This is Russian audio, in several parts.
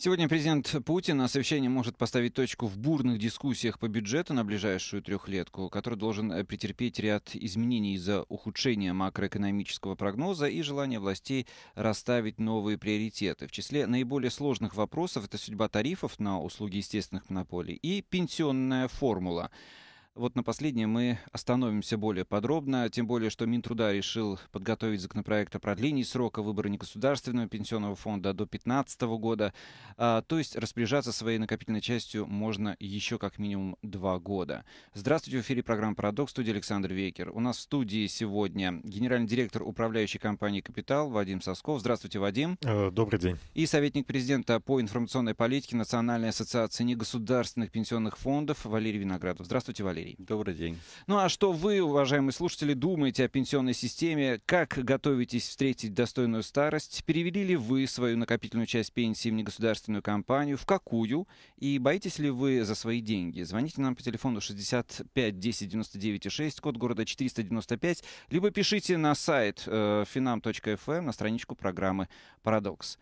Сегодня президент Путин на совещании может поставить точку в бурных дискуссиях по бюджету на ближайшую трехлетку, который должен э, претерпеть ряд изменений из-за ухудшения макроэкономического прогноза и желания властей расставить новые приоритеты. В числе наиболее сложных вопросов это судьба тарифов на услуги естественных монополий и пенсионная формула. Вот на последнее мы остановимся более подробно, тем более, что Минтруда решил подготовить законопроект о продлении срока выбора негосударственного пенсионного фонда до 2015 года, а, то есть распоряжаться своей накопительной частью можно еще как минимум два года. Здравствуйте, в эфире программа «Парадокс», студия Александр Вейкер. У нас в студии сегодня генеральный директор управляющей компании «Капитал» Вадим Сосков. Здравствуйте, Вадим. Э, добрый день. И советник президента по информационной политике Национальной ассоциации негосударственных пенсионных фондов Валерий Виноградов. Здравствуйте, Валерий. Дмитрий. Добрый день. Ну а что вы, уважаемые слушатели, думаете о пенсионной системе? Как готовитесь встретить достойную старость? Перевели ли вы свою накопительную часть пенсии в негосударственную компанию? В какую? И боитесь ли вы за свои деньги? Звоните нам по телефону 65 10 99 6, код города 495, либо пишите на сайт э, finam.fm эм на страничку программы «Парадокс».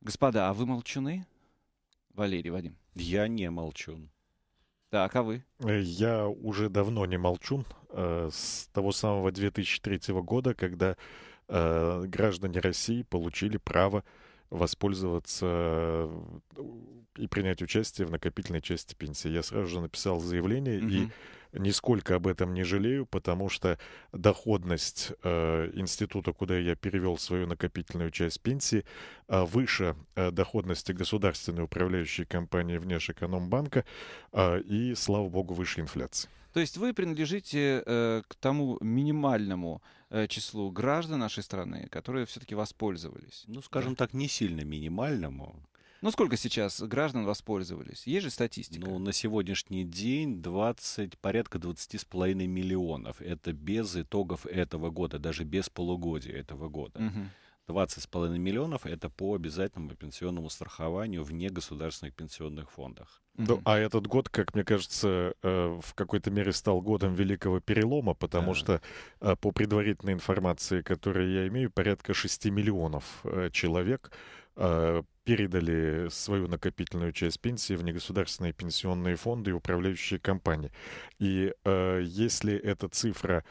Господа, а вы молчуны? Валерий, Вадим. Я не молчун. Так, а вы? Э, я уже давно не молчу. Э, с того самого 2003 года, когда э, граждане России получили право воспользоваться э, и принять участие в накопительной части пенсии. Я сразу же написал заявление угу. и нисколько об этом не жалею, потому что доходность э, института, куда я перевел свою накопительную часть пенсии, э, выше э, доходности государственной управляющей компании Внешэкономбанка э, и, слава богу, выше инфляции. То есть вы принадлежите э, к тому минимальному э, числу граждан нашей страны, которые все-таки воспользовались. Ну, скажем да? так, не сильно минимальному. Ну, сколько сейчас граждан воспользовались? Есть же статистика? Ну, на сегодняшний день 20, порядка 20,5 миллионов. Это без итогов этого года, даже без полугодия этого года. Угу. 20,5 миллионов это по обязательному пенсионному страхованию в негосударственных пенсионных фондах. Да, а этот год, как мне кажется, э, в какой-то мере стал годом великого перелома, потому да. что э, по предварительной информации, которую я имею, порядка 6 миллионов э, человек передали свою накопительную часть пенсии в негосударственные пенсионные фонды и управляющие компании. И если эта цифра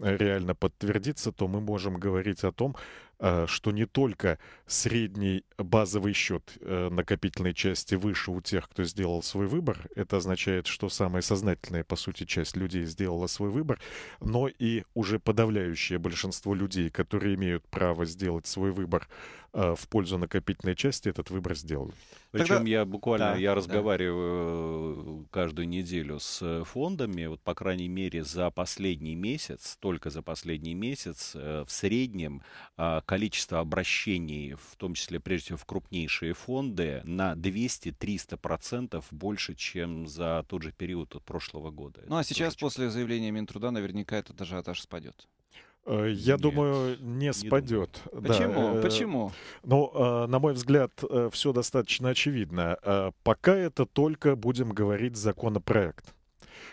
реально подтвердится, то мы можем говорить о том, Э, что не только средний базовый счет э, накопительной части выше у тех, кто сделал свой выбор, это означает, что самая сознательная, по сути, часть людей сделала свой выбор, но и уже подавляющее большинство людей, которые имеют право сделать свой выбор э, в пользу накопительной части, этот выбор сделали. Причем Тогда... я буквально да, я разговариваю да. Э, каждую неделю с фондами. Вот, по крайней мере, за последний месяц, только за последний месяц, э, в среднем а, количество обращений, в том числе, прежде всего, в крупнейшие фонды, на 200-300% больше, чем за тот же период прошлого года. Ну а сейчас, после заявления Минтруда, наверняка это даже ажиотаж спадет. Э, я Нет, думаю, не, не спадет. Думаю. Почему? Да. Почему? Э, ну, э, на мой взгляд, все достаточно очевидно. Пока это только, будем говорить, законопроект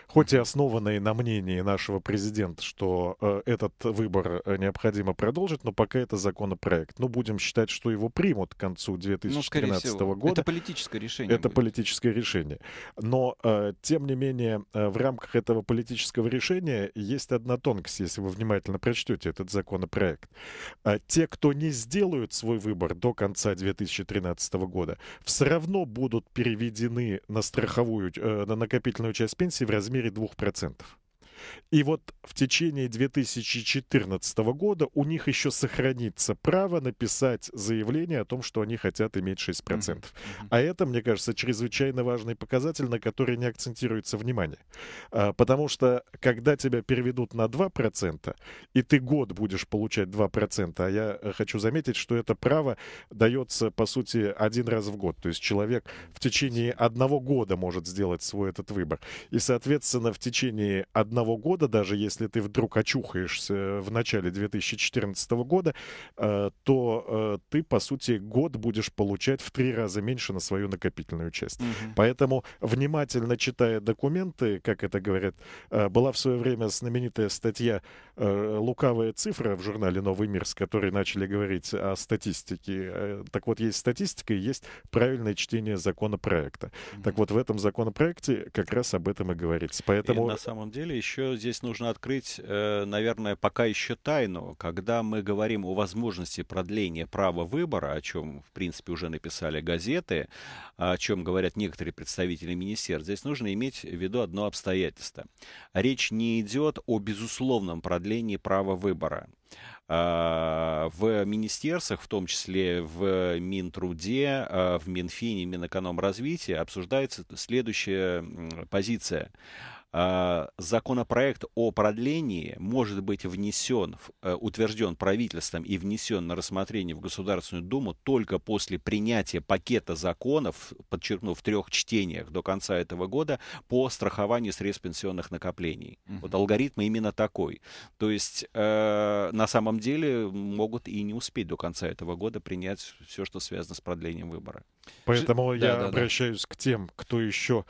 хоть и основанные на мнении нашего президента, что э, этот выбор э, необходимо продолжить, но пока это законопроект. Но будем считать, что его примут к концу 2013 ну, всего. года. Это политическое решение. Это будет. политическое решение. Но, э, тем не менее, э, в рамках этого политического решения есть одна тонкость, если вы внимательно прочтете этот законопроект. Э, те, кто не сделают свой выбор до конца 2013 года, все равно будут переведены на страховую, э, на накопительную часть пенсии в размере размере 2%. И вот в течение 2014 года у них еще сохранится право написать заявление о том, что они хотят иметь 6%. Mm-hmm. А это, мне кажется, чрезвычайно важный показатель, на который не акцентируется внимание. А, потому что, когда тебя переведут на 2%, и ты год будешь получать 2%, а я хочу заметить, что это право дается, по сути, один раз в год. То есть человек в течение одного года может сделать свой этот выбор. И, соответственно, в течение одного того года, даже если ты вдруг очухаешься в начале 2014 года, э, то э, ты, по сути, год будешь получать в три раза меньше на свою накопительную часть. Угу. Поэтому, внимательно читая документы, как это говорят, э, была в свое время знаменитая статья «Лукавая цифра» в журнале «Новый мир», с которой начали говорить о статистике. Так вот, есть статистика и есть правильное чтение законопроекта. Угу. Так вот, в этом законопроекте как раз об этом и говорится. Поэтому... И на самом деле еще еще здесь нужно открыть, э, наверное, пока еще тайну. Когда мы говорим о возможности продления права выбора, о чем, в принципе, уже написали газеты, о чем говорят некоторые представители министерств, здесь нужно иметь в виду одно обстоятельство. Речь не идет о безусловном продлении права выбора а, в министерствах, в том числе в Минтруде, а, в Минфине, Минэкономразвитии, обсуждается следующая позиция. А, законопроект о продлении может быть внесен, э, утвержден правительством и внесен на рассмотрение в Государственную Думу только после принятия пакета законов, подчеркну, в трех чтениях до конца этого года по страхованию средств пенсионных накоплений. Угу. Вот алгоритм именно такой. То есть э, на самом деле могут и не успеть до конца этого года принять все, что связано с продлением выбора. Поэтому Ж... я да, да, обращаюсь да. к тем, кто еще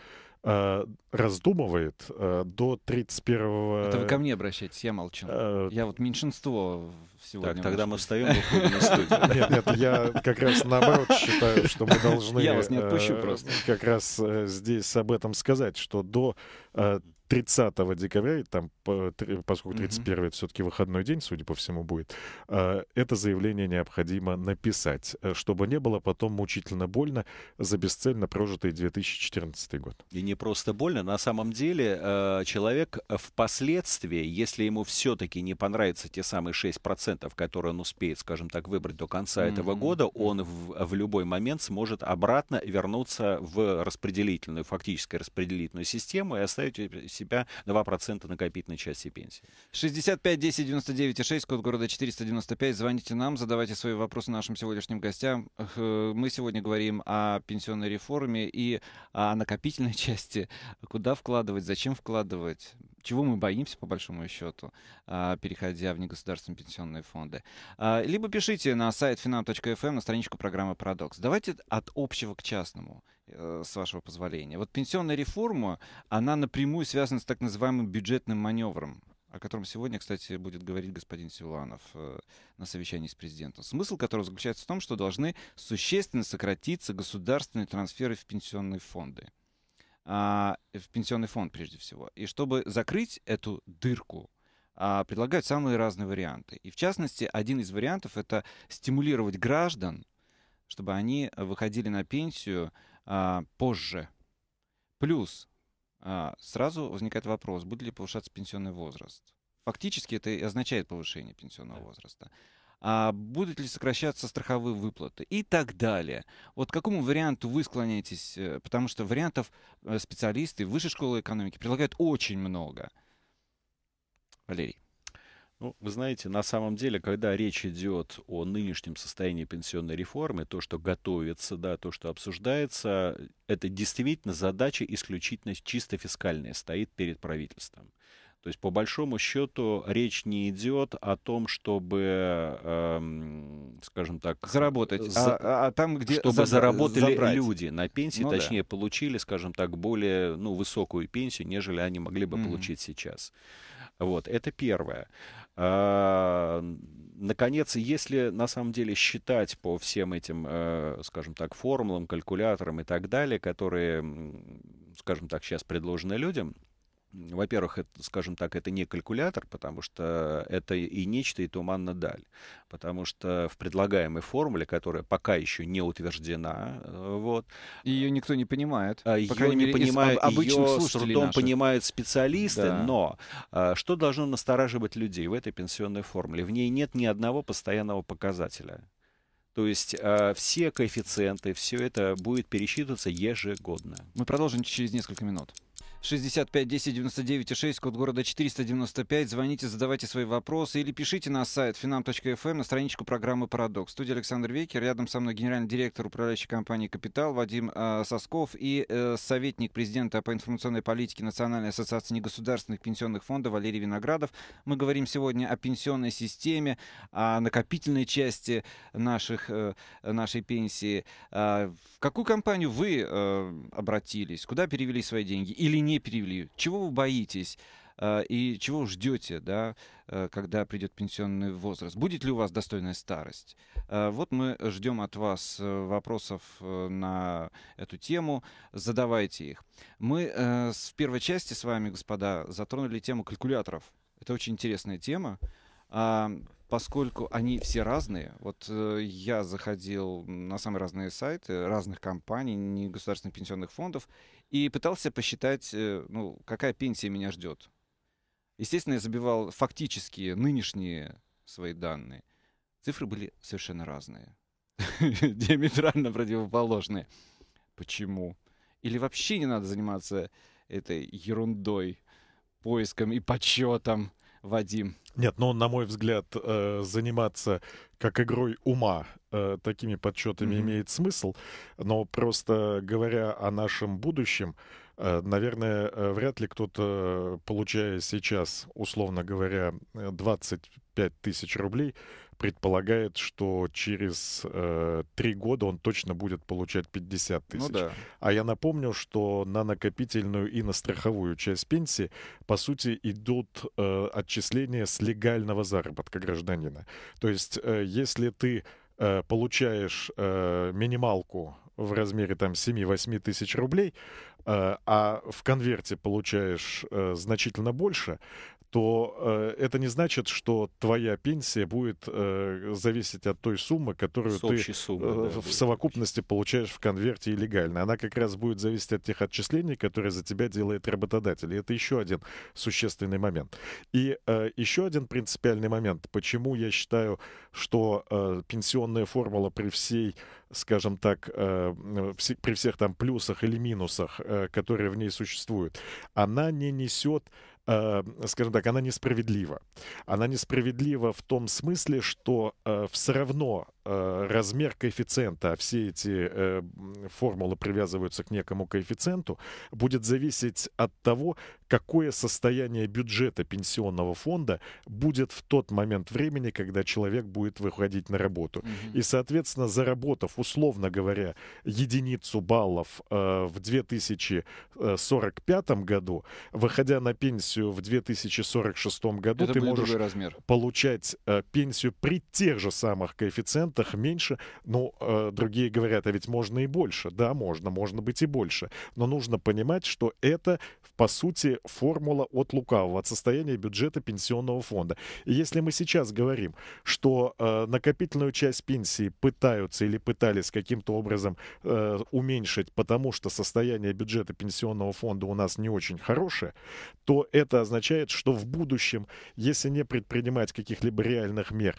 Э, раздумывает э, до 31... Это вы ко мне обращаетесь, я молчу. Э, я вот меньшинство сегодня. Так, тогда мы встаем и уходим из студии. Нет, нет, я как раз наоборот считаю, что мы должны... Я вас не отпущу э, просто. Как раз э, здесь об этом сказать, что до 30 э, декабря, там, поскольку 31 угу. это все-таки выходной день, судя по всему, будет, это заявление необходимо написать, чтобы не было потом мучительно больно за бесцельно прожитый 2014 год. И не просто больно, на самом деле человек впоследствии, если ему все-таки не понравятся те самые 6%, 10%, которые он успеет, скажем так, выбрать до конца mm-hmm. этого года, он в, в любой момент сможет обратно вернуться в распределительную, фактически распределительную систему и оставить у себя 2% накопительной части пенсии. 65 10 99 6, код города 495. Звоните нам, задавайте свои вопросы нашим сегодняшним гостям. Э, мы сегодня говорим о пенсионной реформе и о накопительной части. Куда вкладывать, зачем вкладывать? чего мы боимся, по большому счету, а, переходя в негосударственные пенсионные фонды. А, либо пишите на сайт finam.fm эм, на страничку программы «Парадокс». Давайте от общего к частному, э, с вашего позволения. Вот пенсионная реформа, она напрямую связана с так называемым бюджетным маневром о котором сегодня, кстати, будет говорить господин Силуанов э, на совещании с президентом. Смысл которого заключается в том, что должны существенно сократиться государственные трансферы в пенсионные фонды а, э, в пенсионный фонд прежде всего. И чтобы закрыть эту дырку, а, предлагают самые разные варианты. И в частности, один из вариантов это стимулировать граждан, чтобы они выходили на пенсию а, позже. Плюс а, сразу возникает вопрос, будет ли повышаться пенсионный возраст. Фактически это и означает повышение пенсионного возраста а будут ли сокращаться страховые выплаты и так далее. Вот к какому варианту вы склоняетесь? Э, потому что вариантов э, специалисты Высшей школы экономики предлагают очень много. Валерий. Ну, вы знаете, на самом деле, когда речь идет о нынешнем состоянии пенсионной реформы, то, что готовится, да, то, что обсуждается, э, это действительно задача исключительно чисто фискальная стоит перед правительством. То есть, по большому счету, речь не идет о том, чтобы, эм, скажем так... Заработать. За... А, а, а там, где... Чтобы за... заработали забрать. люди на пенсии, ну, точнее, да. получили, скажем так, более ну, высокую пенсию, нежели они могли бы mm-hmm. получить сейчас. Вот, это первое. А, наконец, если на самом деле считать по всем этим, э, скажем так, формулам, калькуляторам и так далее, которые, скажем так, сейчас предложены людям, во-первых, это, скажем так, это не калькулятор, потому что это и нечто, и туманно даль. Потому что в предлагаемой формуле, которая пока еще не утверждена, э, вот... Ее никто не понимает. Ее а, по не понимает, ее с трудом наших. понимают специалисты, да. но а, что должно настораживать людей в этой пенсионной формуле? В ней нет ни одного постоянного показателя. То есть э, все коэффициенты, все это будет пересчитываться ежегодно. Мы продолжим через несколько минут. 65 10 99 6, код города 495. Звоните, задавайте свои вопросы или пишите на сайт finam.fm эм на страничку программы «Парадокс». Студия Александр Векер, рядом со мной генеральный директор управляющей компании «Капитал» Вадим э, Сосков и э, советник президента по информационной политике Национальной ассоциации негосударственных пенсионных фондов Валерий Виноградов. Мы говорим сегодня о пенсионной системе, о накопительной части наших, э, нашей пенсии. Э, в какую компанию вы э, обратились? Куда перевели свои деньги? Или не не перевели, чего вы боитесь э, и чего ждете, да, э, когда придет пенсионный возраст? Будет ли у вас достойная старость? Э, вот мы ждем от вас вопросов на эту тему. Задавайте их. Мы в первой части с вами, господа, затронули тему калькуляторов. Это очень интересная тема. А, поскольку они все разные. Вот э, я заходил на самые разные сайты разных компаний, не государственных пенсионных фондов, и пытался посчитать, э, ну, какая пенсия меня ждет. Естественно, я забивал фактические нынешние свои данные. Цифры были совершенно разные, диаметрально противоположные. Почему? Или вообще не надо заниматься этой ерундой, поиском и подсчетом. Вадим? Нет, ну, на мой взгляд, э, заниматься как игрой ума э, такими подсчетами mm-hmm. имеет смысл, но просто говоря о нашем будущем, э, наверное, вряд ли кто-то, получая сейчас, условно говоря, 25 тысяч рублей, предполагает, что через э, 3 года он точно будет получать 50 ну тысяч. Ну, да. А я напомню, что на накопительную и на страховую часть пенсии, по сути, идут э, отчисления с легального заработка гражданина. То есть, э, если ты э, получаешь э, минималку в размере там 7-8 тысяч рублей, э, а в конверте получаешь э, значительно больше, то э, это не значит, что твоя пенсия будет э, зависеть от той суммы, которую ты суммы, э, да, в совокупности общей. получаешь в конверте и легально. Она как раз будет зависеть от тех отчислений, которые за тебя делает работодатель. И это еще один существенный момент. И э, еще один принципиальный момент, почему я считаю, что э, пенсионная формула при всей скажем так, э, при всех там плюсах или минусах, э, которые в ней существуют, она не несет Э, скажем так, она несправедлива. Она несправедлива в том смысле, что э, все равно Э, размер коэффициента, а все эти э, формулы привязываются к некому коэффициенту, будет зависеть от того, какое состояние бюджета пенсионного фонда будет в тот момент времени, когда человек будет выходить на работу. Mm -hmm. И, соответственно, заработав, условно говоря, единицу баллов э, в 2045 году, выходя на пенсию в 2046 году, Это ты можешь размер. получать э, пенсию при тех же самых коэффициентах, процентах меньше. Ну, э, другие говорят, а ведь можно и больше. Да, можно, можно быть и больше. Но нужно понимать, что это, по сути, формула от лукавого, от состояния бюджета пенсионного фонда. И если мы сейчас говорим, что э, накопительную часть пенсии пытаются или пытались каким-то образом э, уменьшить, потому что состояние бюджета пенсионного фонда у нас не очень хорошее, то это означает, что в будущем, если не предпринимать каких-либо реальных мер,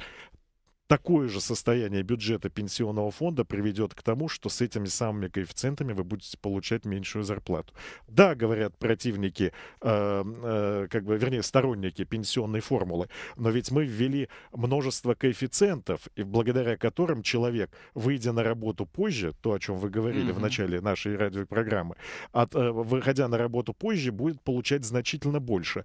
такое же состояние бюджета пенсионного фонда приведет к тому, что с этими самыми коэффициентами вы будете получать меньшую зарплату. Да, говорят противники, э, э, как бы, вернее, сторонники пенсионной формулы, но ведь мы ввели множество коэффициентов, и благодаря которым человек, выйдя на работу позже, то, о чем вы говорили mm-hmm. в начале нашей радиопрограммы, от, э, выходя на работу позже, будет получать значительно больше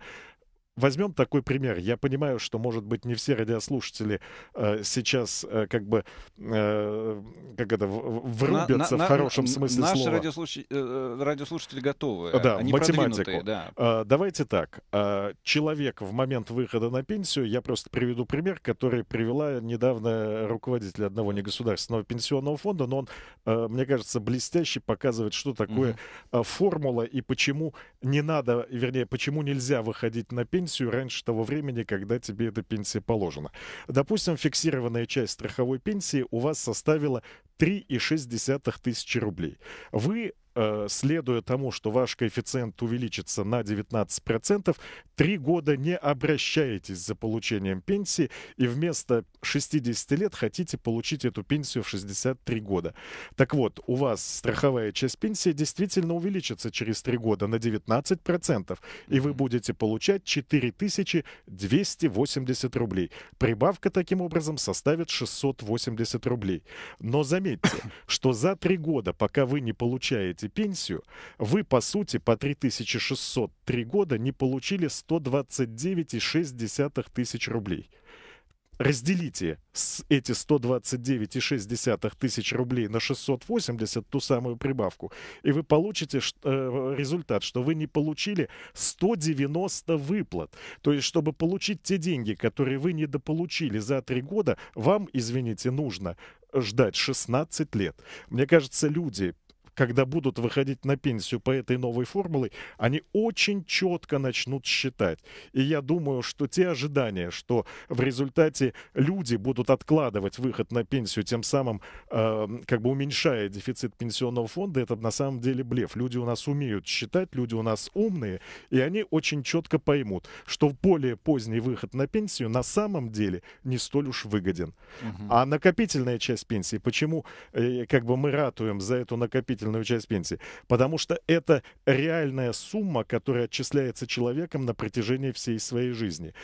возьмем такой пример. Я понимаю, что, может быть, не все радиослушатели э, сейчас э, как бы э, как это врубятся на, на, в хорошем на, смысле наши слова. Наши радиослушатели, э, э, радиослушатели готовы. Да, Они математику. Да. Э, давайте так. Э, человек в момент выхода на пенсию, я просто приведу пример, который привела недавно руководитель одного негосударственного пенсионного фонда, но он, э, мне кажется, блестяще показывает, что такое угу. формула и почему не надо, вернее, почему нельзя выходить на пенсию пенсию раньше того времени, когда тебе эта пенсия положена. Допустим, фиксированная часть страховой пенсии у вас составила 3,6 тысячи рублей. Вы э, следуя тому, что ваш коэффициент увеличится на 19%, три года не обращаетесь за получением пенсии, и вместо 60 лет хотите получить эту пенсию в 63 года. Так вот, у вас страховая часть пенсии действительно увеличится через 3 года на 19%, и вы будете получать 4280 рублей. Прибавка таким образом составит 680 рублей. Но заметьте, что за 3 года, пока вы не получаете пенсию, вы, по сути, по 3603 года не получили 129,6 тысяч рублей разделите эти 129,6 тысяч рублей на 680, ту самую прибавку, и вы получите э, результат, что вы не получили 190 выплат. То есть, чтобы получить те деньги, которые вы недополучили за три года, вам, извините, нужно ждать 16 лет. Мне кажется, люди когда будут выходить на пенсию по этой новой формуле, они очень четко начнут считать. И я думаю, что те ожидания, что в результате люди будут откладывать выход на пенсию, тем самым э, как бы уменьшая дефицит пенсионного фонда, это на самом деле блеф. Люди у нас умеют считать, люди у нас умные, и они очень четко поймут, что более поздний выход на пенсию на самом деле не столь уж выгоден. Угу. А накопительная часть пенсии, почему э, как бы мы ратуем за эту накопительную дополнительную часть пенсии. Потому что это реальная сумма, которая отчисляется человеком на протяжении всей своей жизни.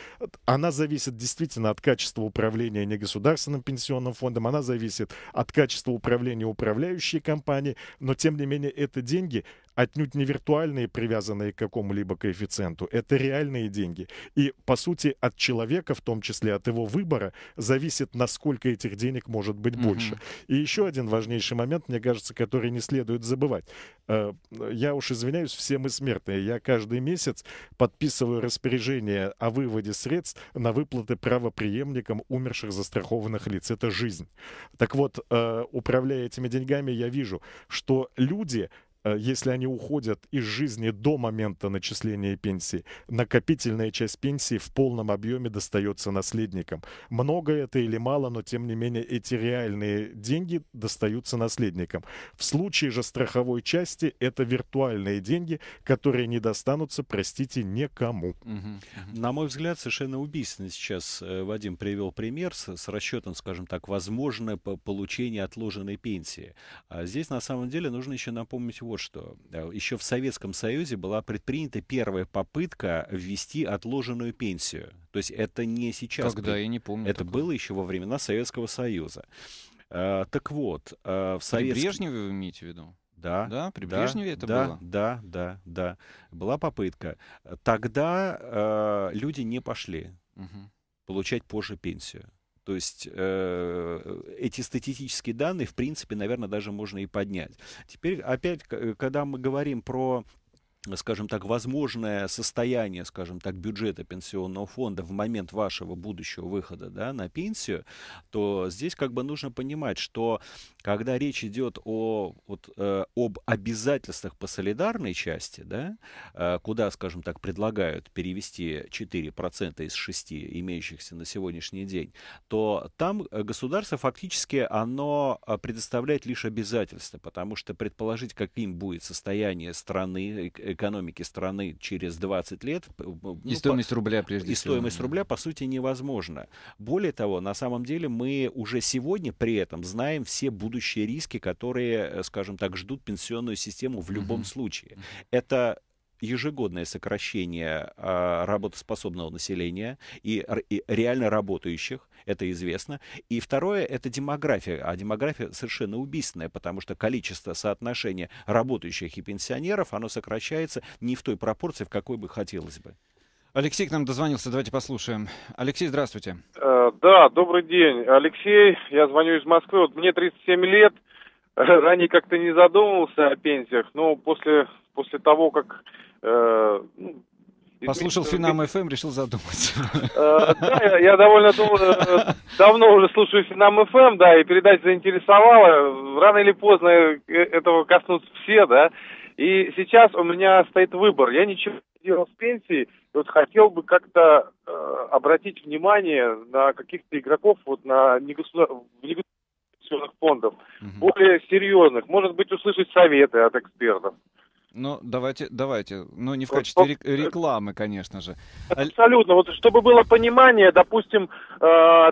Она зависит действительно от качества управления негосударственным пенсионным фондом, она зависит от качества управления управляющей компании, но тем не менее это деньги, отнюдь не виртуальные, привязанные к какому-либо коэффициенту. Это реальные деньги. И, по сути, от человека, в том числе от его выбора, зависит, насколько этих денег может быть mm-hmm. больше. И еще один важнейший момент, мне кажется, который не следует забывать. Э, я уж извиняюсь, все мы смертные. Я каждый месяц подписываю распоряжение о выводе средств на выплаты правоприемникам умерших застрахованных лиц. Это жизнь. Так вот, э, управляя этими деньгами, я вижу, что люди Э, если они уходят из жизни до момента начисления пенсии, накопительная часть пенсии в полном объеме достается наследникам. Много это или мало, но тем не менее эти реальные деньги достаются наследникам. В случае же страховой части это виртуальные деньги, которые не достанутся, простите, никому. На мой взгляд, совершенно убийственно сейчас э, Вадим привел пример с, с расчетом, скажем так, возможное получение отложенной пенсии. А здесь на самом деле нужно еще напомнить вот вот что. Э, еще в Советском Союзе была предпринята первая попытка ввести отложенную пенсию. То есть это не сейчас. Когда? Я не помню. Это такого. было еще во времена Советского Союза. Э, так вот, э, в Советском... При Брежневе вы имеете в виду? Да, да, при да, Брежневе это да, было. Да, да, да, была попытка. Тогда э, люди не пошли угу. получать позже пенсию. То есть э, эти статистические данные, в принципе, наверное, даже можно и поднять. Теперь опять, когда мы говорим про скажем так, возможное состояние, скажем так, бюджета пенсионного фонда в момент вашего будущего выхода да, на пенсию, то здесь как бы нужно понимать, что когда речь идет о, вот, э, об обязательствах по солидарной части, да, э, куда, скажем так, предлагают перевести 4% из 6 имеющихся на сегодняшний день, то там э, государство фактически оно э, предоставляет лишь обязательства, потому что предположить, каким будет состояние страны, э, экономики страны через 20 лет... Ну, стоимость по, рубля, прежде и всего. И стоимость рубля, по сути, невозможна. Более того, на самом деле мы уже сегодня при этом знаем все будущие риски, которые, э, скажем так, ждут пенсионную систему в любом mm случае. Это ежегодное сокращение а, работоспособного населения и, и реально работающих это известно. И второе — это демография. А демография совершенно убийственная, потому что количество соотношения работающих и пенсионеров, оно сокращается не в той пропорции, в какой бы хотелось бы. Алексей к нам дозвонился, давайте послушаем. Алексей, здравствуйте. Э, да, добрый день. Алексей, я звоню из Москвы. Вот мне 37 лет. Ранее как-то не задумывался о пенсиях, но после, после того, как э, ну, Послушал Финам эм», ФМ, решил задуматься. Э, да, я довольно э, давно уже слушаю Финам эм», ФМ, да, и передача заинтересовала. Рано или поздно э, этого коснутся все, да. И сейчас у меня стоит выбор. Я ничего не делал с пенсии, вот хотел бы как-то обратить внимание на каких-то игроков вот на негосудар... негосударственных фондов, более серьезных. Может быть, услышать советы от экспертов. Ну, давайте, давайте. Ну, не в качестве рек- э, рекламы, конечно же. Абсолютно. Вот чтобы было понимание, допустим, э,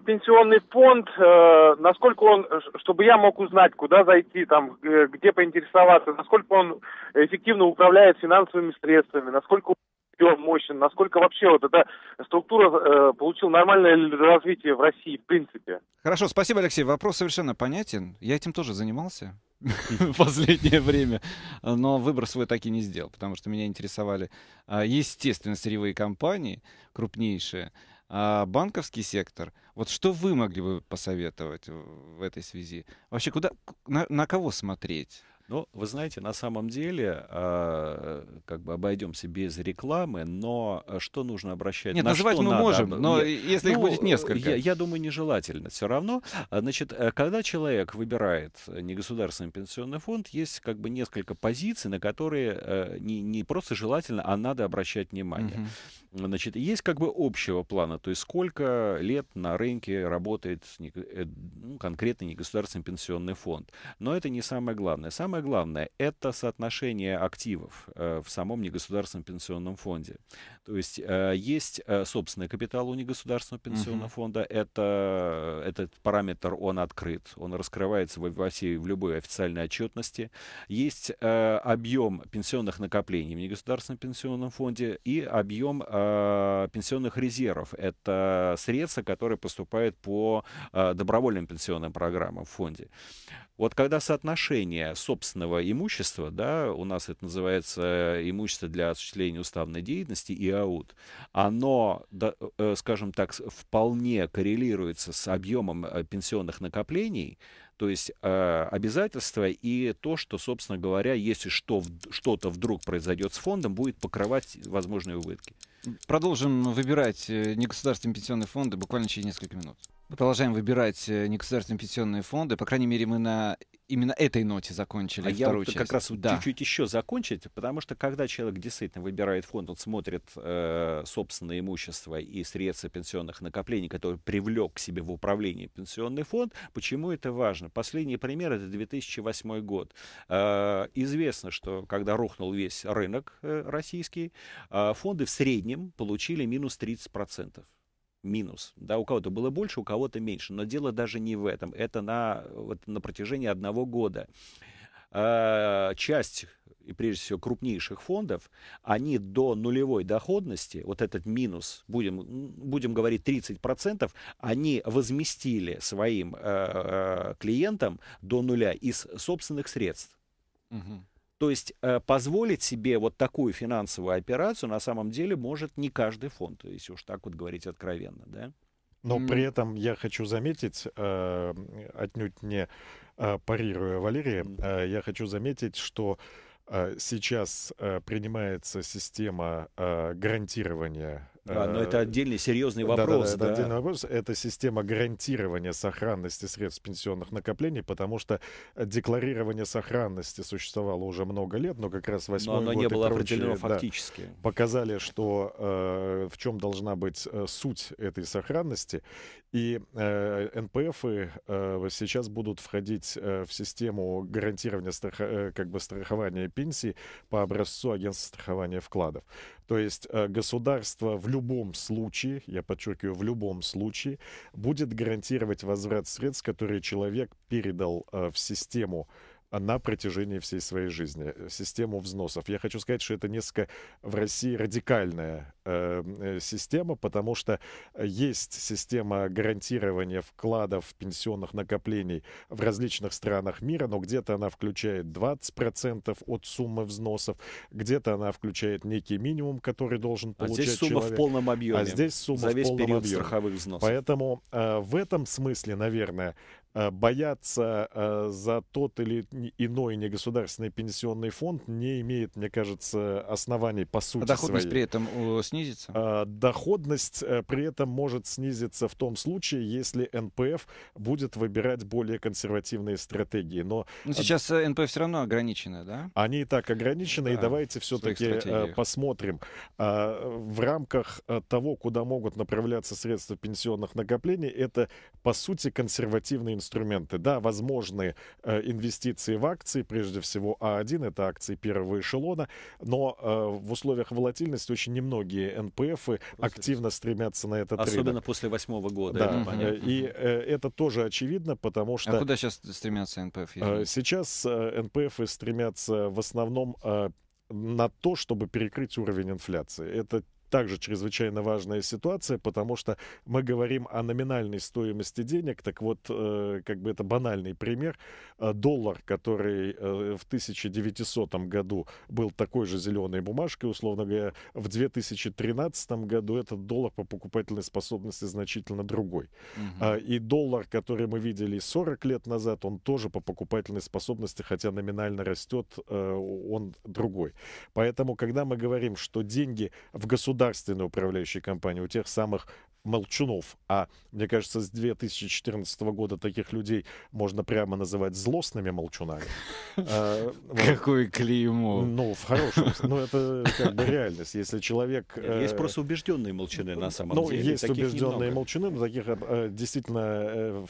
пенсионный фонд, э, насколько он, э, чтобы я мог узнать, куда зайти, там, э, где поинтересоваться, насколько он эффективно управляет финансовыми средствами, насколько он мощен, насколько вообще вот эта структура э, получила нормальное развитие в России в принципе. Хорошо, спасибо, Алексей. Вопрос совершенно понятен. Я этим тоже занимался в последнее время, но выбор свой так и не сделал, потому что меня интересовали, а, естественно, сырьевые компании крупнейшие, а банковский сектор. Вот что вы могли бы посоветовать в этой связи? Вообще, куда, на, на кого смотреть? Ну, вы знаете, на самом деле, э, как бы обойдемся без рекламы, но а, что нужно обращать? Нет, на называть мы надо? можем, но я, если ну, их будет несколько. Я, я думаю, нежелательно все равно. А, значит, э, когда человек выбирает э, негосударственный пенсионный фонд, есть как бы несколько позиций, на которые э, не, не просто желательно, а надо обращать внимание. Угу. Значит, есть как бы общего плана, то есть сколько лет на рынке работает не, э, ну, конкретный негосударственный пенсионный фонд. Но это не самое главное. Самое самое главное, это соотношение активов э, в самом негосударственном пенсионном фонде. То есть э, есть э, собственный капитал у негосударственного пенсионного uh-huh. фонда. Это, этот параметр, он открыт, он раскрывается во, во всей, в любой официальной отчетности. Есть объем пенсионных накоплений в негосударственном пенсионном фонде и объем пенсионных резервов. Это средства, которые поступают по добровольным пенсионным программам в фонде. Вот когда соотношение собственного имущества, да, у нас это называется имущество для осуществления уставной деятельности, и ИАУД, оно, да, э, скажем так, вполне коррелируется с объемом э, пенсионных накоплений, то есть э, обязательства и то, что, собственно говоря, если что, что-то вдруг произойдет с фондом, будет покрывать возможные убытки. Продолжим выбирать э, негосударственные пенсионные фонды буквально через несколько минут продолжаем выбирать э, негосударственные пенсионные фонды. По крайней мере, мы на именно этой ноте закончили а вторую я часть. как раз да. чуть-чуть еще закончить, потому что когда человек действительно выбирает фонд, он смотрит э, собственное имущество и средства пенсионных накоплений, которые привлек к себе в управление пенсионный фонд. Почему это важно? Последний пример — это 2008 год. Э, известно, что когда рухнул весь рынок э, российский, э, фонды в среднем получили минус 30%. процентов минус. Да, у кого-то было больше, у кого-то меньше. Но дело даже не в этом. Это на, вот, на протяжении одного года. Э, часть и прежде всего крупнейших фондов, они до нулевой доходности, вот этот минус, будем, будем говорить 30%, они возместили своим э, э, клиентам до нуля из собственных средств. Угу. То есть э, позволить себе вот такую финансовую операцию на самом деле может не каждый фонд, если уж так вот говорить откровенно, да? Но при этом я хочу заметить, э, отнюдь не э, парируя Валерия, я хочу заметить, что сейчас принимается система гарантирования а, но это э, отдельный серьезный вопрос. Да, да, да, да. Это отдельный вопрос. Это система гарантирования сохранности средств пенсионных накоплений, потому что декларирование сохранности существовало уже много лет, но как раз восьмой год. Но оно не было прочее, определено да, фактически. Показали, что э, в чем должна быть э, суть этой сохранности. И э, НПФ э, сейчас будут входить э, в систему гарантирования страх, э, как бы страхования пенсий по образцу агентства страхования вкладов. То есть э, государство в любом случае, я подчеркиваю, в любом случае будет гарантировать возврат средств, которые человек передал э, в систему э, на протяжении всей своей жизни, э, систему взносов. Я хочу сказать, что это несколько в России радикальная Э, э, система, потому что есть система гарантирования вкладов пенсионных накоплений в различных странах мира, но где-то она включает 20% от суммы взносов, где-то она включает некий минимум, который должен получать человек. А здесь сумма человек. в полном объеме. А здесь сумма За весь в полном период объеме. страховых взносов. Поэтому э, в этом смысле, наверное, э, бояться за тот или иной негосударственный пенсионный фонд не имеет, мне кажется, оснований по сути. А доходность своей. при этом снизится? А, доходность э, при этом может снизиться в том случае, если НПФ будет выбирать более консервативные стратегии. Но, Но ну, э, сейчас э, НПФ все равно ограничены, да? Они и так ограничены, да, и давайте все-таки посмотрим. А, в рамках того, куда могут направляться средства пенсионных накоплений, это, по сути, консервативные инструменты. Да, возможны инвестиции в акции, прежде всего А1, это акции первого эшелона, но в условиях волатильности очень немногие многие НПФ активно стремятся на этот Особенно рынок. после восьмого года. Да. Это э, и э, это тоже очевидно, потому а что... А куда э, сейчас стремятся НПФ? Сейчас НПФ стремятся в основном на то, чтобы перекрыть уровень инфляции. Это также чрезвычайно важная ситуация, потому что мы говорим о номинальной стоимости денег. Так вот, э, как бы это банальный пример. Э, доллар, который э, в 1900 году был такой же зеленой бумажкой, условно говоря, в 2013 году этот доллар по покупательной способности значительно другой. Угу. И доллар, который мы видели 40 лет назад, он тоже по покупательной способности, хотя номинально растет, он другой. Поэтому, когда мы говорим, что деньги в государстве государственной управляющей компании, у тех самых молчунов. А мне кажется, с 2014 года таких людей можно прямо называть злостными молчунами. А, Какое клеймо. Ну, в хорошем. Ну, это как бы реальность. Если человек... Ну, есть э, просто убежденные молчуны на самом ну, деле. Ну, есть убежденные молчуны, но таких э, э, действительно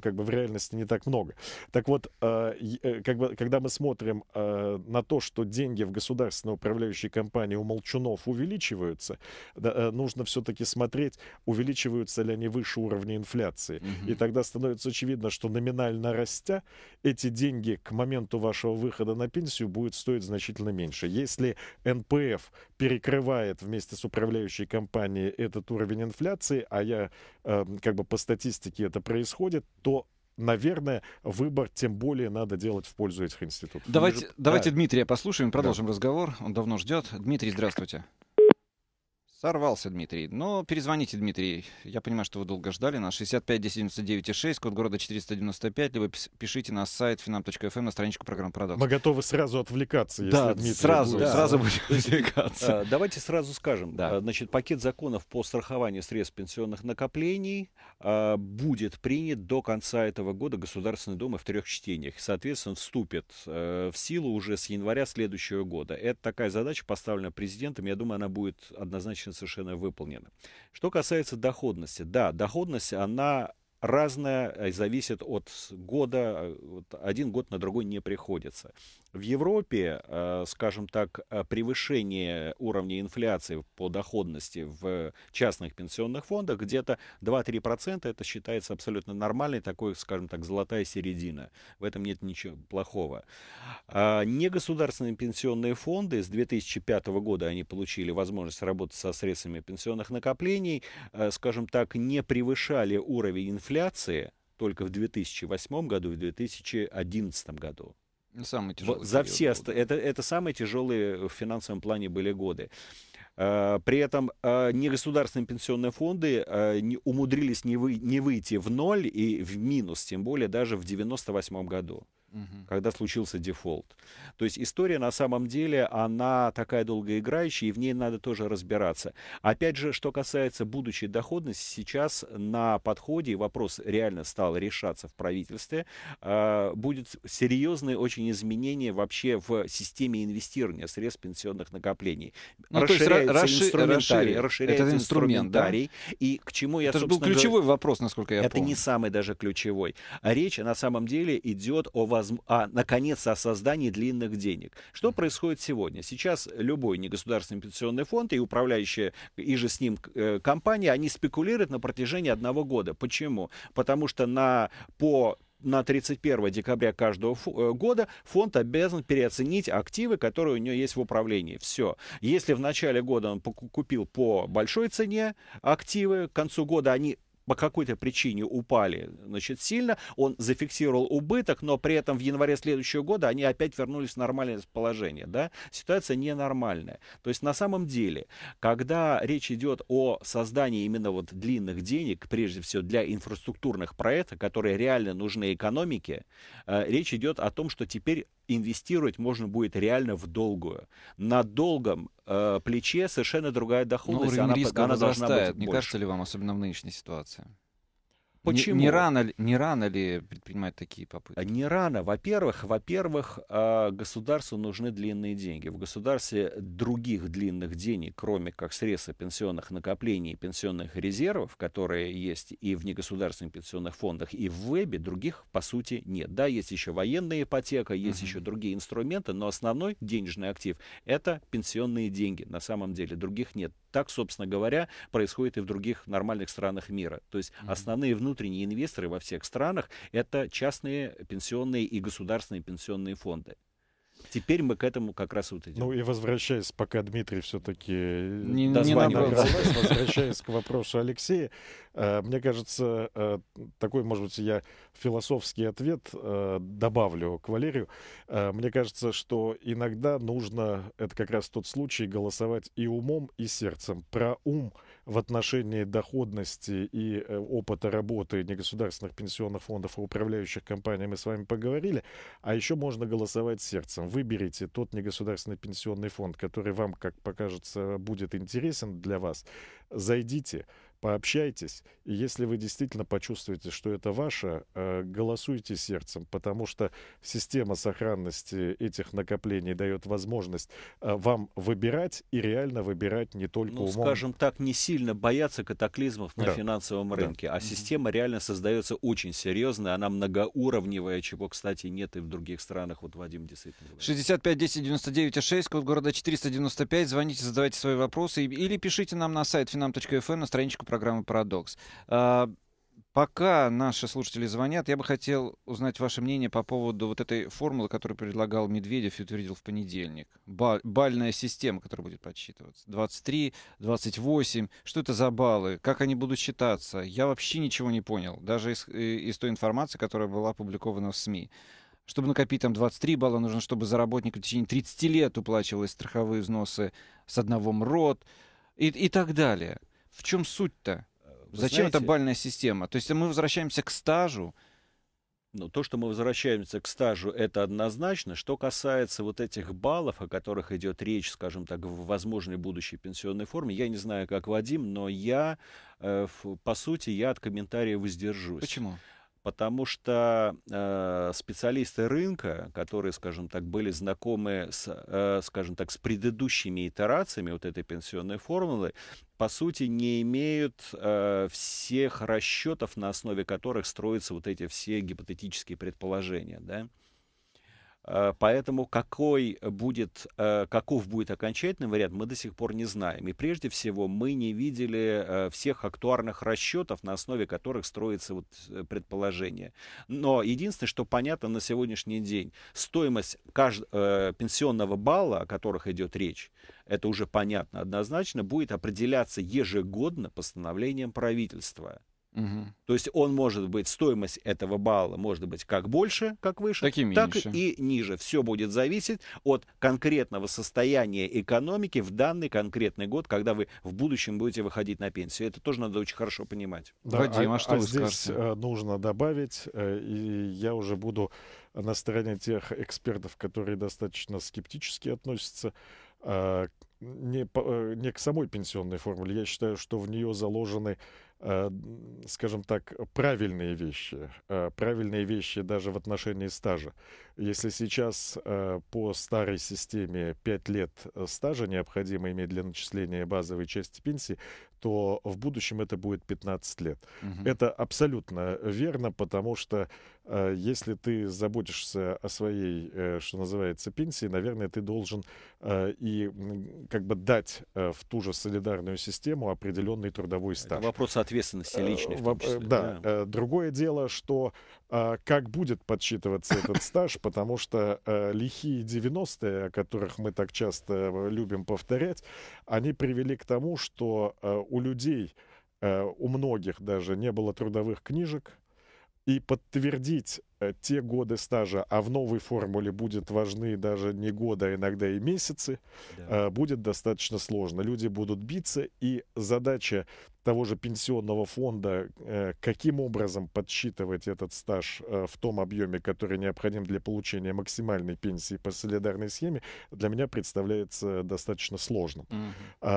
как бы в реальности не так много. Так вот, как бы, когда мы смотрим на то, что деньги в государственной управляющей компании у молчунов увеличиваются, нужно все-таки смотреть понять, увеличиваются ли они выше уровня инфляции. Угу. И тогда становится очевидно, что номинально растя, эти деньги к моменту вашего выхода на пенсию будет стоить значительно меньше. Если НПФ перекрывает вместе с управляющей компанией этот уровень инфляции, а я э, как бы по статистике это происходит, то наверное, выбор тем более надо делать в пользу этих институтов. Давайте, Между... давайте а, Дмитрия послушаем, продолжим да. разговор. Он давно ждет. Дмитрий, здравствуйте. Сорвался, Дмитрий. Но перезвоните, Дмитрий. Я понимаю, что вы долго ждали. На 65 1099 6, код города 495, либо пишите на сайт finam.fm эм на страничку программ продаж. Мы готовы сразу отвлекаться, если да, Дмитрий сразу, будет. Да, сразу будем отвлекаться. А, давайте сразу скажем. Да. А, значит, пакет законов по страхованию средств пенсионных накоплений а, будет принят до конца этого года Государственной Думы в трех чтениях. Соответственно, вступит э, в силу уже с января следующего года. Это такая задача, поставленная президентом. Я думаю, она будет однозначно точно совершенно выполнена. Что касается доходности, да, доходность, она разное, э, зависит от года, э, один год на другой не приходится. В Европе, э, скажем так, превышение уровня инфляции по доходности в частных пенсионных фондах где-то 2-3%, это считается абсолютно нормальной, такой, скажем так, золотая середина. В этом нет ничего плохого. А негосударственные пенсионные фонды с 2005 года они получили возможность работать со средствами пенсионных накоплений, скажем так, не превышали уровень инфляции инфляции только в 2008 году и в 2011 году. Ну, самый тяжелый За все ост... это, это самые тяжелые в финансовом плане были годы. А, при этом а, негосударственные пенсионные фонды а, умудрились не, вы, не выйти в ноль и в минус, тем более даже в 1998 году угу. когда случился дефолт. То есть история на самом деле, она такая долгоиграющая, и в ней надо тоже разбираться. Опять же, что касается будущей доходности, сейчас на подходе, вопрос реально стал решаться в правительстве, а, будет серьезные очень изменения вообще в системе инвестирования средств пенсионных накоплений. Ну, расширяется то есть, инструментарий. Расширяется Этот инструментарий. Да? И к чему я, Это был ключевой говорю, вопрос, насколько я это помню. Это не самый даже ключевой. Речь на самом деле идет о воз... а, наконец, о создании длинных денег. Что происходит сегодня? Сейчас любой негосударственный пенсионный фонд и управляющая и же с ним э, компания, они спекулируют на протяжении одного года. Почему? Потому что на, по на 31 декабря каждого э, года фонд обязан переоценить активы, которые у него есть в управлении. Все. Если в начале года он купил по большой цене активы, к концу года они по какой-то причине упали значит, сильно, он зафиксировал убыток, но при этом в январе следующего года они опять вернулись в нормальное положение. Да? Ситуация ненормальная. То есть на самом деле, когда речь идет о создании именно вот длинных денег, прежде всего для инфраструктурных проектов, которые реально нужны экономике, э, речь идет о том, что теперь инвестировать можно будет реально в долгую. На долгом э, плече совершенно другая доходность. Но ну, уровень она, риска она возрастает. Не больше. кажется ли вам, особенно в нынешней ситуации? Почему? Не, не, рано, не рано ли предпринимать такие попытки? Не рано. Во-первых, во-первых, а, государству нужны длинные деньги. В государстве других длинных денег, кроме как средств пенсионных накоплений и пенсионных резервов, которые есть и в негосударственных пенсионных фондах, и в ВЭБе других, по сути, нет. Да, есть еще военная ипотека, есть uh-huh. еще другие инструменты, но основной денежный актив — это пенсионные деньги. На самом деле других нет. Так, собственно говоря, происходит и в других нормальных странах мира. То есть основные внутренние инвесторы во всех странах это частные пенсионные и государственные пенсионные фонды. Теперь мы к этому как раз вот идем. Ну и возвращаясь, пока Дмитрий все-таки э, не, дозванивается, не возвращаясь к вопросу Алексея, э, мне кажется, э, такой, может быть, я философский ответ добавлю к Валерию. Мне кажется, что иногда нужно, это как раз тот случай, голосовать и умом, и сердцем. Про ум — в отношении доходности и э, опыта работы негосударственных пенсионных фондов и управляющих компаний мы с вами поговорили. А еще можно голосовать сердцем. Выберите тот негосударственный пенсионный фонд, который вам, как покажется, будет интересен для вас. Зайдите, пообщайтесь. И если вы действительно почувствуете, что это ваше, э, голосуйте сердцем, потому что система сохранности этих накоплений дает возможность э, вам выбирать и реально выбирать не только ну, умом. скажем так, не сильно бояться катаклизмов на да. финансовом рынке, да. а система реально создается очень серьезная, она многоуровневая, чего, кстати, нет и в других странах. Вот Вадим действительно говорит. 65 10 99 6, код города 495, звоните, задавайте свои вопросы или пишите нам на сайт finam.fm на страничку программы «Парадокс». А, пока наши слушатели звонят, я бы хотел узнать ваше мнение по поводу вот этой формулы, которую предлагал Медведев и утвердил в понедельник. бальная система, которая будет подсчитываться. 23, 28. Что это за баллы? Как они будут считаться? Я вообще ничего не понял, даже из, э, из той информации, которая была опубликована в СМИ. Чтобы накопить там 23 балла, нужно, чтобы за работника в течение 30 лет уплачивались страховые взносы с одного МРОД и, и так далее. В чем суть-то? Э, Зачем знаете, эта бальная система? То есть мы возвращаемся к стажу. Ну, то, что мы возвращаемся к стажу, это однозначно. Что касается вот этих баллов, о которых идет речь, скажем так, в возможной будущей пенсионной форме, я не знаю, как Вадим, но я, э, по сути, я от комментария воздержусь. Почему? потому что э, специалисты рынка, которые, скажем так, были знакомы с, э, скажем так, с предыдущими итерациями вот этой пенсионной формулы, по сути, не имеют э, всех расчетов, на основе которых строятся вот эти все гипотетические предположения, да? Э, поэтому какой будет, э, каков будет окончательный вариант, мы до сих пор не знаем. И прежде всего мы не видели э, всех актуарных расчетов, на основе которых строится вот предположение. Но единственное, что понятно на сегодняшний день, стоимость кажд... пенсионного балла, о которых идет речь, это уже понятно однозначно, будет определяться ежегодно постановлением правительства. Угу. То есть он может быть, стоимость этого балла может быть как больше, как выше, так и, так и ниже. Все будет зависеть от конкретного состояния экономики в данный конкретный год, когда вы в будущем будете выходить на пенсию. Это тоже надо очень хорошо понимать. Да, Вадим, а, а что а вы здесь скажете? Э, нужно добавить, э, и я уже буду на стороне тех экспертов, которые достаточно скептически относятся э, не, не к самой пенсионной формуле. Я считаю, что в нее заложены Э, скажем так, правильные вещи, э, правильные вещи даже в отношении стажа. Если сейчас э, по старой системе 5 лет стажа необходимо иметь для начисления базовой части пенсии, то в будущем это будет 15 лет. Угу. Это абсолютно верно, потому что Э, если ты заботишься о своей, э, что называется, пенсии, наверное, ты должен э, и как бы дать в ту же солидарную систему определенный трудовой стаж. Это вопрос ответственности личной. В том числе. Да. да. Другое дело, что как будет подсчитываться этот стаж, потому что лихие 90-е, о которых мы так часто любим повторять, они привели к тому, что у людей, у многих даже не было трудовых книжек, и подтвердить э, те годы стажа, а в новой формуле будет важны даже не годы, а иногда и месяцы, да. Э, будет достаточно сложно. Люди будут биться, и задача того же пенсионного фонда, э, каким образом подсчитывать этот стаж в том объеме, который необходим для получения максимальной пенсии по солидарной схеме, для меня представляется достаточно сложным. Угу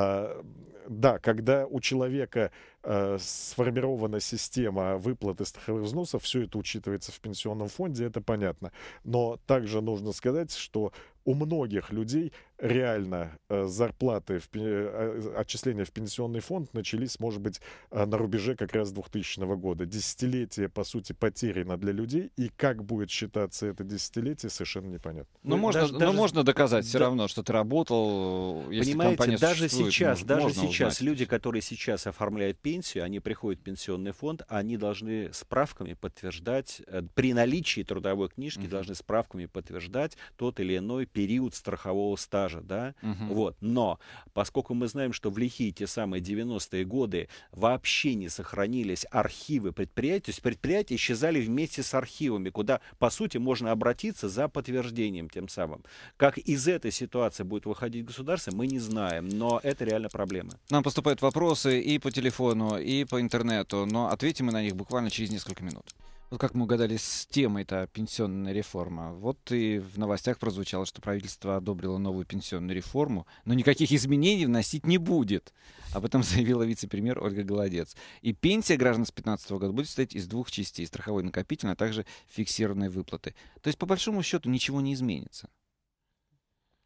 да, когда у человека э, сформирована система выплаты страховых взносов, все это учитывается в пенсионном фонде, это понятно. Но также нужно сказать, что у многих людей реально э, зарплаты, в, э, отчисления в пенсионный фонд начались, может быть, э, на рубеже как раз 2000 года. Десятилетие, по сути, потеряно для людей, и как будет считаться это десятилетие, совершенно непонятно. Но, ну, ну, можно, даже, но ну, можно доказать да. все равно, что ты работал, если Понимаете, компания даже сейчас, можно, даже сейчас узнать. люди, которые сейчас оформляют пенсию, они приходят в пенсионный фонд, они должны справками подтверждать, при наличии трудовой книжки угу. должны справками подтверждать тот или иной период страхового стажа даже, да, угу. вот. Но поскольку мы знаем, что в лихие те самые 90-е годы вообще не сохранились архивы предприятий, то есть предприятия исчезали вместе с архивами, куда, по сути, можно обратиться за подтверждением тем самым. Как из этой ситуации будет выходить государство, мы не знаем, но это реально проблема. Нам поступают вопросы и по телефону, и по интернету, но ответим мы на них буквально через несколько минут. Вот как мы угадали с темой-то пенсионная реформа. Вот и в новостях прозвучало, что правительство одобрило новую пенсионную реформу, но никаких изменений вносить не будет. Об этом заявила вице-премьер Ольга Голодец. И пенсия граждан с 2015 года будет состоять из двух частей. Страховой накопительный, а также фиксированные выплаты. То есть, по большому счету, ничего не изменится.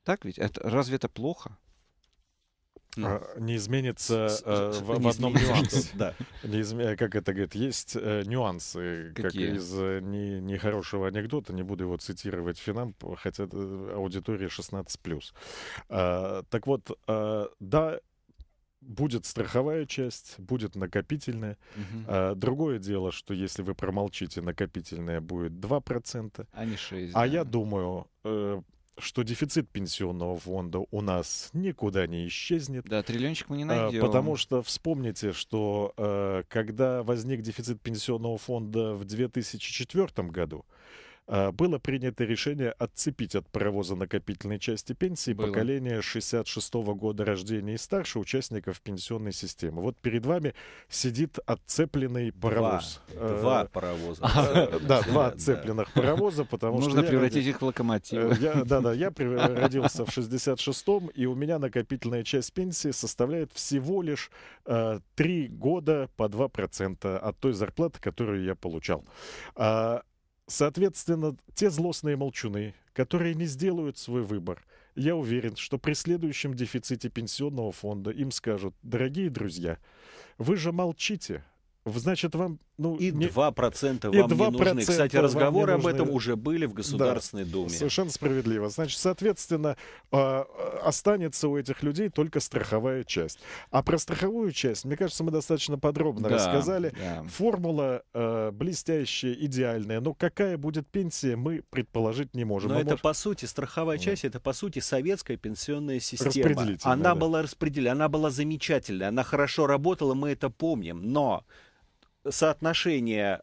Так ведь? Это, разве это плохо? ну, а, не изменится а, в, не в одном нюансе. Да. Не изме... Как это говорит, есть э, нюансы, Какие? как из э, не, нехорошего анекдота, не буду его цитировать финам, хотя э, аудитория 16+. Э, а, так вот, э, да, будет страховая часть, будет накопительная. Угу. А, другое дело, что если вы промолчите, накопительная будет 2%. А не 6%. А да. я думаю, э, что дефицит пенсионного фонда у нас никуда не исчезнет. Да, триллиончик мы не а, найдем. Потому что вспомните, что э, когда возник дефицит пенсионного фонда в 2004 году, а, было принято решение отцепить от паровоза накопительной части пенсии было. поколение 66 -го года рождения и старше участников пенсионной системы. Вот перед вами сидит отцепленный паровоз. Два, два э, паровоза. Да, два отцепленных паровоза, потому что... Нужно превратить их в локомотивы. Да-да, э, я родился в 66-м, и у меня накопительная часть пенсии составляет всего лишь э, три года по 2% от той зарплаты, которую я получал. А, Соответственно, те злостные молчуны, которые не сделают свой выбор, я уверен, что при следующем дефиците пенсионного фонда им скажут, дорогие друзья, вы же молчите, значит, вам ну, и не... 2% вам и 2 не нужны. Кстати, разговоры нужны. об этом уже были в Государственной да, Думе. Совершенно справедливо. Значит, соответственно, э, останется у этих людей только страховая часть. А про страховую часть, мне кажется, мы достаточно подробно да, рассказали. Да. Формула э, блестящая, идеальная. Но какая будет пенсия, мы предположить не можем. Но мы это можем... по сути, страховая часть, да. это по сути советская пенсионная система. Она да. была распределена, она была замечательная, она хорошо работала, мы это помним. Но соотношение,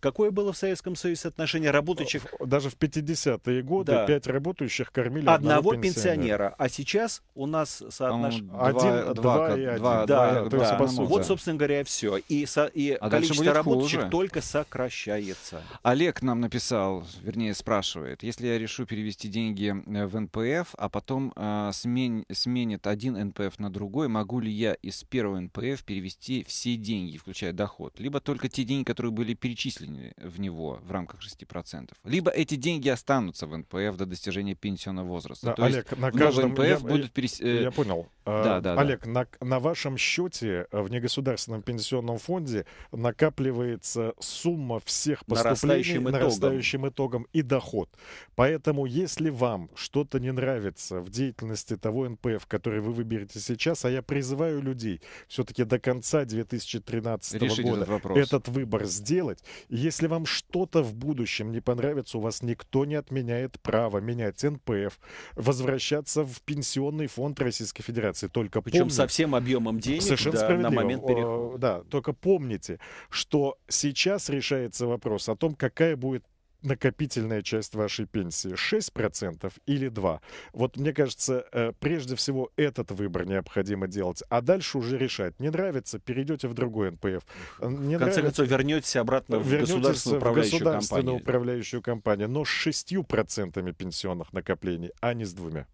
какое было в Советском Союзе соотношение работающих... Даже в 50-е годы да. работающих кормили одного, одного пенсионера. пенсионера. А сейчас у нас соотношение... Один, два, и один. да, ну, Вот, собственно говоря, все. И, со... и а количество работающих хуже. только сокращается. Олег нам написал, вернее спрашивает, если я решу перевести деньги э, в НПФ, а потом э, смен... сменит один НПФ на другой, могу ли я из первого НПФ перевести все деньги, включая доход? либо только те деньги, которые были перечислены в него в рамках 6%, либо эти деньги останутся в НПФ до достижения пенсионного возраста. Да, То Олег, есть на каждом НПФ я, э, будут... Перес... Я, э, я понял. Э, да, да, Олег, да. На, на вашем счете э, в негосударственном пенсионном фонде накапливается сумма всех поступлений нарастающим, итогом. итогом и доход. Поэтому, если вам что-то не нравится в деятельности того НПФ, который вы выберете сейчас, а я призываю людей все-таки до конца 2013 Решить года этот, этот выбор сделать. Если вам что-то в будущем не понравится, у вас никто не отменяет право менять НПФ, возвращаться в пенсионный фонд Российской Федерации операции. Только Причем помните, со всем объемом денег совершенно да, на момент перехода. Да, только помните, что сейчас решается вопрос о том, какая будет накопительная часть вашей пенсии 6% или 2%. Вот мне кажется, э, прежде всего этот выбор необходимо делать, а дальше уже решать. Не нравится, перейдете в другой НПФ. Не в конце нравится, концов, вернетесь обратно в государственную, в управляющую, государственную компанию. управляющую компанию, но с 6% пенсионных накоплений, а не с двумя.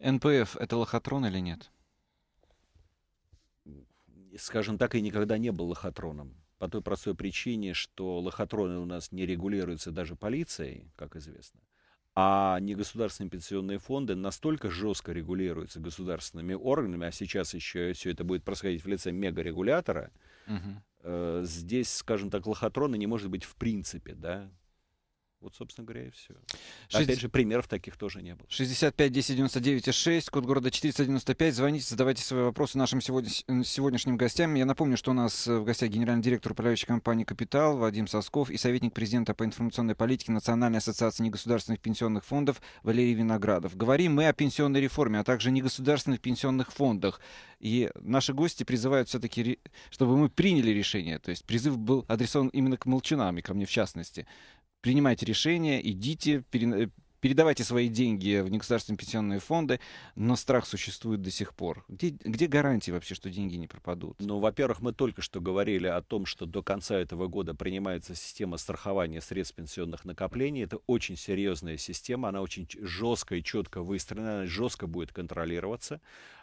НПФ — это лохотрон или нет? Скажем так, и никогда не был лохотроном. По той простой причине, что лохотроны у нас не регулируются даже полицией, как известно. А негосударственные пенсионные фонды настолько жестко регулируются государственными органами, а сейчас еще все это будет происходить в лице мегарегулятора, угу. э, здесь, скажем так, лохотрона не может быть в принципе, да, вот, собственно говоря, и все. 60... Опять же, примеров таких тоже не было. 65 10 99 6, код города 495. Звоните, задавайте свои вопросы нашим сегодня, сегодняшним гостям. Я напомню, что у нас э, в гостях генеральный директор управляющей компании «Капитал» Вадим Сосков и советник президента по информационной политике Национальной ассоциации негосударственных пенсионных фондов Валерий Виноградов. Говорим мы о пенсионной реформе, а также негосударственных пенсионных фондах. И наши гости призывают все-таки, чтобы мы приняли решение. То есть призыв был адресован именно к молчанам и ко мне в частности принимайте решения, идите, э, передавайте свои деньги в негосударственные пенсионные фонды, но страх существует до сих пор. Где, где гарантии вообще, что деньги не пропадут? Ну, во-первых, мы только что говорили о том, что до конца этого года принимается система страхования средств пенсионных накоплений. Это очень серьезная система, она очень жестко и четко выстроена, она жестко будет контролироваться.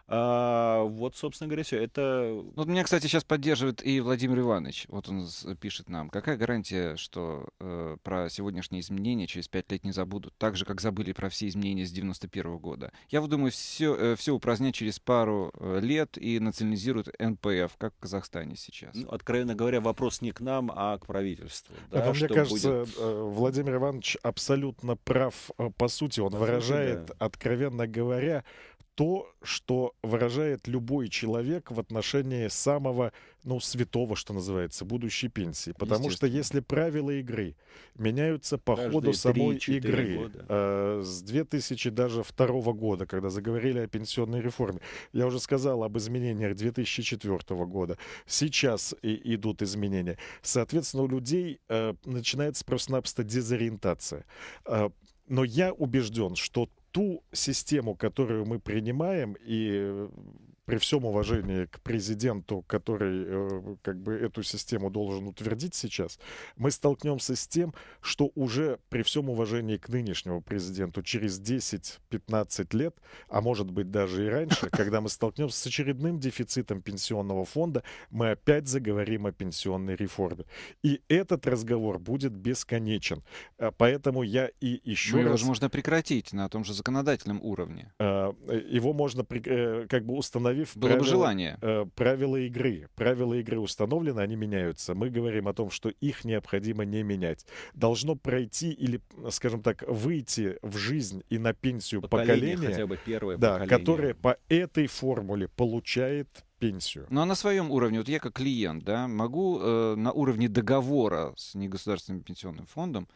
А, вот, собственно говоря, все. Это... Ну, вот меня, кстати, сейчас поддерживает и Владимир Иванович. Вот он пишет нам. Какая гарантия, что э, про сегодняшние изменения через пять лет не забудут? Так же, как забыли про все изменения с 91 -го года. Я вот думаю, все, э, все упразднять через пару э, лет и национализируют НПФ, как в Казахстане сейчас. Ну, откровенно говоря, вопрос не к нам, а к правительству. А да, Это, мне кажется, будет... Э, Владимир Иванович абсолютно прав. Э, по сути, он По выражает, да. откровенно говоря, то, что выражает любой человек в отношении самого, ну, святого, что называется, будущей пенсии. Потому что если правила игры меняются по Каждые ходу самой игры э, с 2002 года, когда заговорили о пенсионной реформе, я уже сказал об изменениях 2004 года, сейчас и идут изменения. Соответственно, у людей э, начинается просто-напросто дезориентация. Э, но я убежден, что ту систему, которую мы принимаем, и э, при всем уважении к президенту, который э, как бы эту систему должен утвердить сейчас, мы столкнемся с тем, что уже при всем уважении к нынешнему президенту через 10-15 лет, а может быть даже и раньше, когда мы столкнемся с очередным дефицитом пенсионного фонда, мы опять заговорим о пенсионной реформе. И этот разговор будет бесконечен. Э, поэтому я и еще... Но его раз... же можно прекратить на том же законодательном уровне. Э, его можно как бы установить установив было правила, бы желание. Э, правила игры. Правила игры установлены, они меняются. Мы говорим о том, что их необходимо не менять. Должно пройти или, скажем так, выйти в жизнь и на пенсию поколение, поколение хотя бы первое да, поколение. которое по этой формуле получает пенсию. Ну а на своем уровне, вот я как клиент, да, могу э, на уровне договора с негосударственным пенсионным фондом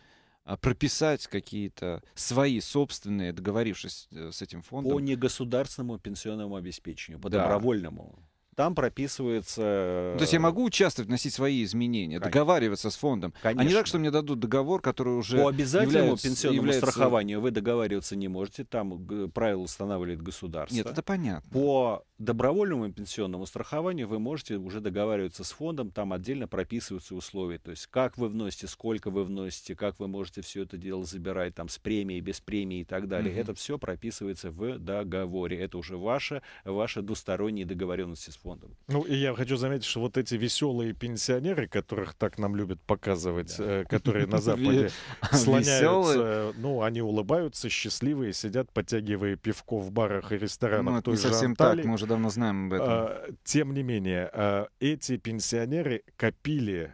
а, прописать какие-то свои собственные, договорившись э, с этим фондом. По негосударственному пенсионному обеспечению, по да. добровольному там прописывается... Э, то есть я могу участвовать, вносить свои изменения, Конечно. договариваться с фондом, Конечно. а не так, что мне дадут договор, который уже... По обязательному является, пенсионному является... страхованию вы договариваться не можете, там правила устанавливает государство. Нет, это понятно. По добровольному пенсионному страхованию вы можете уже договариваться с фондом, там отдельно прописываются условия, то есть как вы вносите, сколько вы вносите, как вы можете все это дело забирать, там с премией, без премии и так далее. Угу. Это все прописывается в договоре, это уже ваша, ваша двусторонняя договоренность с фондом фондом. Ну, и я хочу заметить, что вот эти веселые пенсионеры, которых так нам любят показывать, да. э, которые на Западе а, слоняются, ну, они улыбаются, счастливые, сидят, подтягивая пивко в барах и ресторанах. Ну, это не совсем так, мы уже давно знаем об этом. А, тем не менее, а, эти пенсионеры копили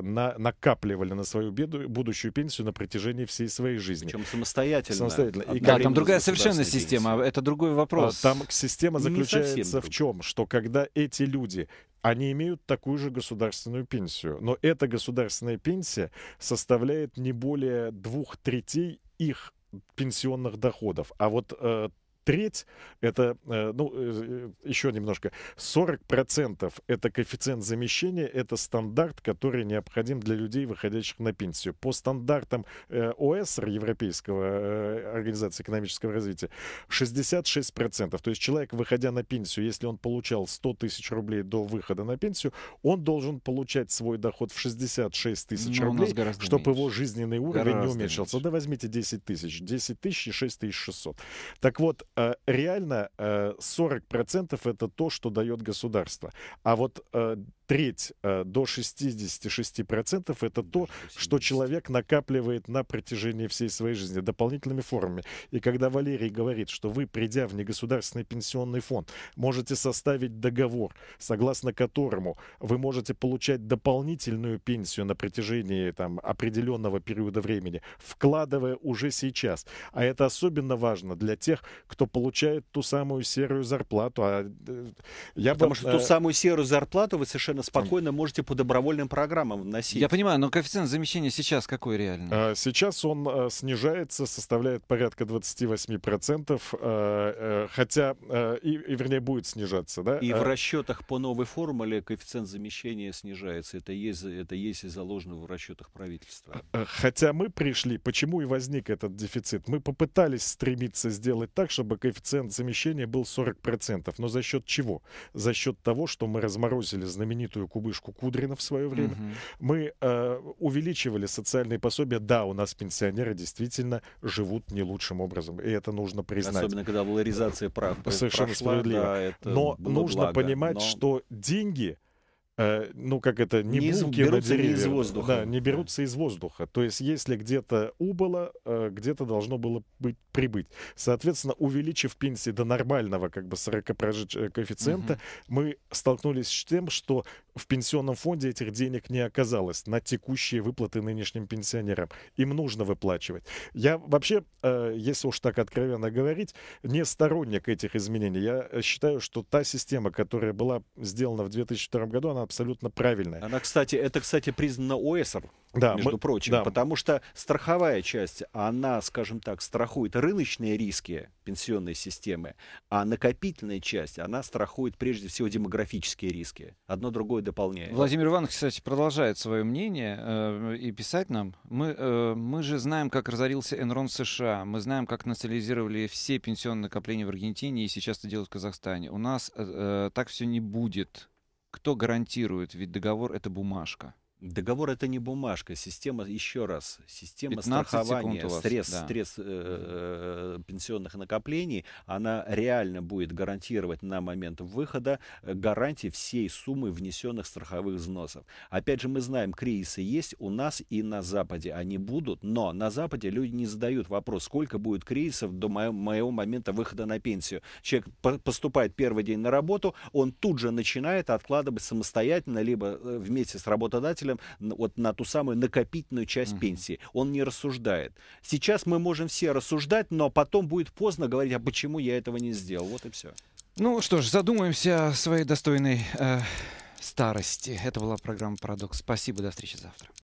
на, накапливали на свою беду, будущую пенсию на протяжении всей своей жизни. Причем самостоятельно. самостоятельно. И да, там другая совершенно система, пенсии. это другой а, вопрос. Там система заключается в чем? Что когда эти люди они имеют такую же государственную пенсию. Но эта государственная пенсия составляет не более двух третей их пенсионных доходов. А вот э, треть, это, э, ну, э, еще немножко, 40% это коэффициент замещения, это стандарт, который необходим для людей, выходящих на пенсию. По стандартам э, ОСР, Европейского Организации экономического развития, 66%. То есть человек, выходя на пенсию, если он получал 100 тысяч рублей до выхода на пенсию, он должен получать свой доход в 66 тысяч ну, рублей, чтобы меньше. его жизненный уровень гораздо не уменьшился. Меньше. Да возьмите 10 тысяч. 10 тысяч и 6600. Так вот, Э, реально 40% э, это то, что дает государство. А вот э, треть э, до 66% это то, что человек накапливает на протяжении всей своей жизни дополнительными формами. И когда Валерий говорит, что вы, придя в негосударственный пенсионный фонд, можете составить договор, согласно которому вы можете получать дополнительную пенсию на протяжении там, определенного периода времени, вкладывая уже сейчас. А это особенно важно для тех, кто получает ту самую серую зарплату. А, э, я Потому бы, что э... ту самую серую зарплату вы совершенно совершенно спокойно можете по добровольным программам вносить. Я понимаю, но коэффициент замещения сейчас какой реально? А, сейчас он а, снижается, составляет порядка 28%, а, хотя, и, и вернее, будет снижаться. Да? И в расчетах по новой формуле коэффициент замещения снижается. Это есть, это есть и заложено в расчетах правительства. Хотя мы пришли, почему и возник этот дефицит? Мы попытались стремиться сделать так, чтобы коэффициент замещения был 40%. Но за счет чего? За счет того, что мы разморозили знаменитый знаменитую кубышку Кудрина в свое время. Угу. Мы э, увеличивали социальные пособия. Да, у нас пенсионеры действительно живут не лучшим образом, и это нужно признать. Особенно, когда валоризация прав Совершенно прошла, справедливо. Да, но нужно благо, понимать, но... что деньги Э, ну как это, не, не буки из, на деревья. Не из воздуха. Да, не берутся из воздуха. То есть если где-то убыло, э, где-то должно было быть, прибыть. Соответственно, увеличив пенсии до нормального как бы 40 коэффициента, угу. мы столкнулись с тем, что в пенсионном фонде этих денег не оказалось на текущие выплаты нынешним пенсионерам. Им нужно выплачивать. Я вообще, э, если уж так откровенно говорить, не сторонник этих изменений. Я э, считаю, что та система, которая была сделана в 2002 году, она абсолютно правильная. Она, кстати, это, кстати, признано ОЭСом да, между мы, прочим, да. потому что страховая часть, она, скажем так, страхует рыночные риски пенсионной системы, а накопительная часть, она страхует прежде всего демографические риски. Одно другое дополняет. Владимир Иванович, кстати, продолжает свое мнение э, и писать нам. Мы, э, мы же знаем, как разорился Энрон США, мы знаем, как национализировали все пенсионные накопления в Аргентине и сейчас это делают в Казахстане. У нас э, э так все не будет. Кто гарантирует? Ведь договор — это бумажка. Договор это не бумажка, система еще раз, система страхования вас, средств, да. средств э, э, пенсионных накоплений, она реально будет гарантировать на момент выхода э, гарантии всей суммы внесенных страховых взносов. Опять же, мы знаем, кризисы есть у нас и на Западе, они будут, но на Западе люди не задают вопрос, сколько будет кризисов до моего, моего момента выхода на пенсию. Человек по поступает первый день на работу, он тут же начинает откладывать самостоятельно, либо э, вместе с работодателем работодателям вот на ту самую накопительную часть угу. пенсии. Он не рассуждает. Сейчас мы можем все рассуждать, но потом будет поздно говорить, а почему я этого не сделал. Вот и все. Ну что ж, задумаемся о своей достойной э, старости. Это была программа «Парадокс». Спасибо, до встречи завтра.